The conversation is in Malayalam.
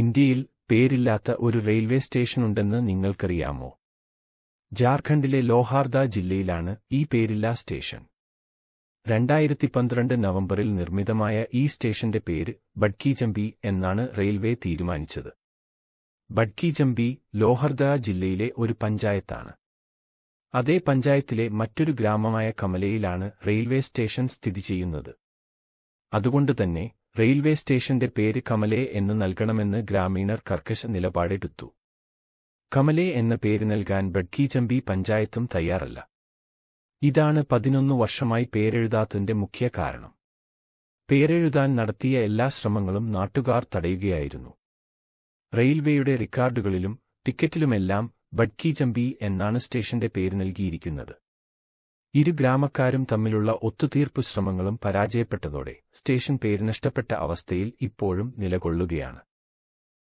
ഇന്ത്യയിൽ പേരില്ലാത്ത ഒരു റെയിൽവേ സ്റ്റേഷനുണ്ടെന്ന് നിങ്ങൾക്കറിയാമോ ജാർഖണ്ഡിലെ ലോഹാർദ ജില്ലയിലാണ് ഈ പേരില്ല സ്റ്റേഷൻ രണ്ടായിരത്തി പന്ത്രണ്ട് നവംബറിൽ നിർമ്മിതമായ ഈ സ്റ്റേഷന്റെ പേര് ബഡ്കി ജംബി എന്നാണ് റെയിൽവേ തീരുമാനിച്ചത് ബഡ്കി ജംബി ലോഹർദ ജില്ലയിലെ ഒരു പഞ്ചായത്താണ് അതേ പഞ്ചായത്തിലെ മറ്റൊരു ഗ്രാമമായ കമലയിലാണ് റെയിൽവേ സ്റ്റേഷൻ സ്ഥിതി ചെയ്യുന്നത് അതുകൊണ്ടുതന്നെ റെയിൽവേ സ്റ്റേഷന്റെ പേര് കമലെ എന്ന് നൽകണമെന്ന് ഗ്രാമീണർ കർക്കശ നിലപാടെടുത്തു കമലെ എന്ന പേര് നൽകാൻ ബഡ്കീചമ്പി പഞ്ചായത്തും തയ്യാറല്ല ഇതാണ് പതിനൊന്ന് വർഷമായി പേരെഴുതാത്തതിന്റെ മുഖ്യ കാരണം പേരെഴുതാൻ നടത്തിയ എല്ലാ ശ്രമങ്ങളും നാട്ടുകാർ തടയുകയായിരുന്നു റെയിൽവേയുടെ റിക്കാർഡുകളിലും ടിക്കറ്റിലുമെല്ലാം ബഡ്കീചമ്പി എന്നാണ് സ്റ്റേഷന്റെ പേര് നൽകിയിരിക്കുന്നത് ഇരു ഗ്രാമക്കാരും തമ്മിലുള്ള ഒത്തുതീർപ്പ് ശ്രമങ്ങളും പരാജയപ്പെട്ടതോടെ സ്റ്റേഷൻ പേര് നഷ്ടപ്പെട്ട അവസ്ഥയിൽ ഇപ്പോഴും നിലകൊള്ളുകയാണ്